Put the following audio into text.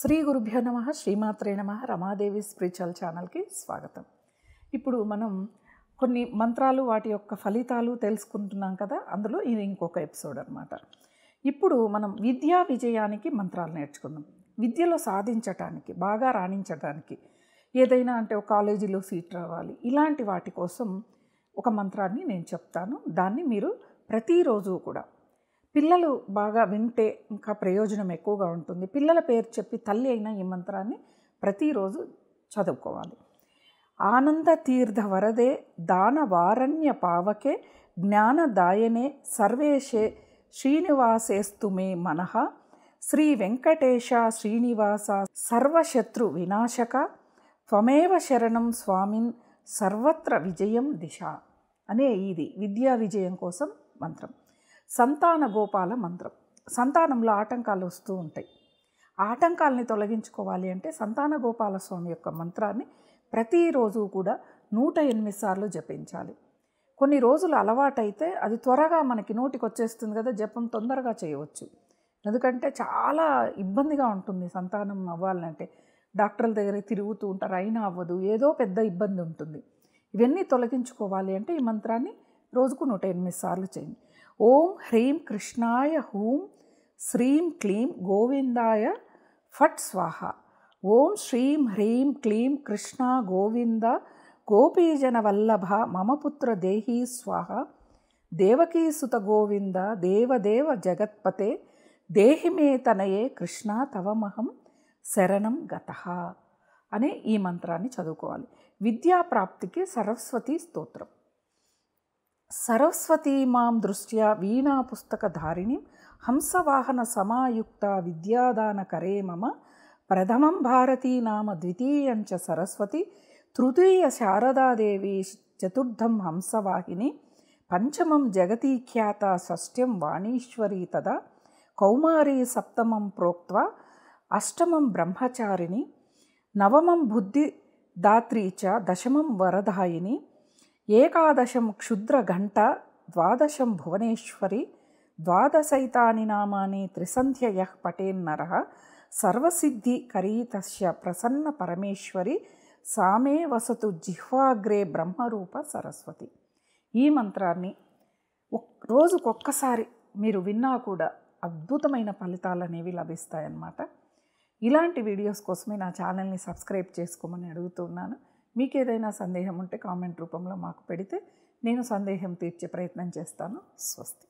శ్రీ గురుభ్యో నమ శ్రీమాత్రే నమ రమాదేవి స్పిరిచువల్ ఛానల్కి స్వాగతం ఇప్పుడు మనం కొన్ని మంత్రాలు వాటి యొక్క ఫలితాలు తెలుసుకుంటున్నాం కదా అందులో ఇది ఇంకొక ఎపిసోడ్ అనమాట ఇప్పుడు మనం విద్యా విజయానికి మంత్రాలు నేర్చుకుందాం విద్యలో సాధించటానికి బాగా రాణించడానికి ఏదైనా అంటే ఒక కాలేజీలో సీట్ రావాలి ఇలాంటి వాటి కోసం ఒక మంత్రాన్ని నేను చెప్తాను దాన్ని మీరు ప్రతిరోజు కూడా పిల్లలు బాగా వింటే ఇంకా ప్రయోజనం ఎక్కువగా ఉంటుంది పిల్లల పేరు చెప్పి తల్లి అయిన ఈ మంత్రాన్ని ప్రతిరోజు చదువుకోవాలి ఆనంద తీర్థ వరదే దానవారణ్య పావకే జ్ఞానదాయనే సర్వేషే శ్రీనివాసేస్తు మే మనహ శ్రీ వెంకటేశ శ్రీనివాస సర్వశత్రు వినాశక త్వమేవ శరణం స్వామిన్ సర్వత్ర విజయం దిశ అనే ఇది విద్యా విజయం కోసం మంత్రం సంతాన గోపాల మంత్రం సంతానంలో ఆటంకాలు వస్తూ ఉంటాయి ఆటంకాలని తొలగించుకోవాలి అంటే సంతాన గోపాల స్వామి యొక్క మంత్రాన్ని ప్రతిరోజు కూడా నూట ఎనిమిది సార్లు జపించాలి కొన్ని రోజులు అలవాటైతే అది త్వరగా మనకి నోటికి వచ్చేస్తుంది కదా జపం తొందరగా చేయవచ్చు ఎందుకంటే చాలా ఇబ్బందిగా ఉంటుంది సంతానం అవ్వాలంటే డాక్టర్ల దగ్గర తిరుగుతూ ఉంటారు అయినా అవ్వదు ఏదో పెద్ద ఇబ్బంది ఉంటుంది ఇవన్నీ తొలగించుకోవాలి అంటే ఈ మంత్రాన్ని రోజుకు నూట ఎనిమిది సార్లు చేయండి ఓం హ్రీం కృష్ణాయ హూం శ్రీం క్లీం గోవిందాయ ఫట్ స్వాహ ఓం శ్రీం హ్రీం క్లీం కృష్ణ గోవింద గోపీజనవల్లభ మమ పుత్ర దేహీ స్వాహ దేవకీసుత గోవింద దేవదేవ జగత్పతే దేహిమే తనయే కృష్ణ తవమహం శరణం గత అనే ఈ మంత్రాన్ని చదువుకోవాలి విద్యాప్రాప్తికి సరస్వతి స్తోత్రం సరస్వతీమాం దృష్ట్యా వీణా వీణాపుస్తకధారిణిం హంసవాహన సమాయుక్త విద్యాదాన కరే మమ ప్రథమం భారతీ నామ ద్వితీయం చ సరస్వతి తృతీయ శారదాదేవి చతుర్థం హంసవాహిని పంచమం జగతీఖ్యాత షష్ట్యం వాణీశ్వరీ తదా కౌమారీ సప్తమం ప్రోక్త అష్టమం బ్రహ్మచారిణి నవమం బుద్ధిదాత్రీ చ దశమం వరదాయిని ఏకాదశం క్షుద్ర ఘంట ద్వాదశం భువనేశ్వరి ద్వాదశైతాని నామాని త్రిసంధ్య యహ్ పటేన్నర సర్వసిద్ధి కరీతస్య ప్రసన్న పరమేశ్వరి సామే వసతు జిహ్వాగ్రే బ్రహ్మరూప సరస్వతి ఈ మంత్రాన్ని రోజుకొక్కసారి మీరు విన్నా కూడా అద్భుతమైన ఫలితాలు అనేవి లభిస్తాయన్నమాట ఇలాంటి వీడియోస్ కోసమే నా ఛానల్ని సబ్స్క్రైబ్ చేసుకోమని అడుగుతున్నాను మీకు ఏదైనా సందేహం ఉంటే కామెంట్ రూపంలో మాకు పెడితే నేను సందేహం తీర్చే ప్రయత్నం చేస్తాను స్వస్తి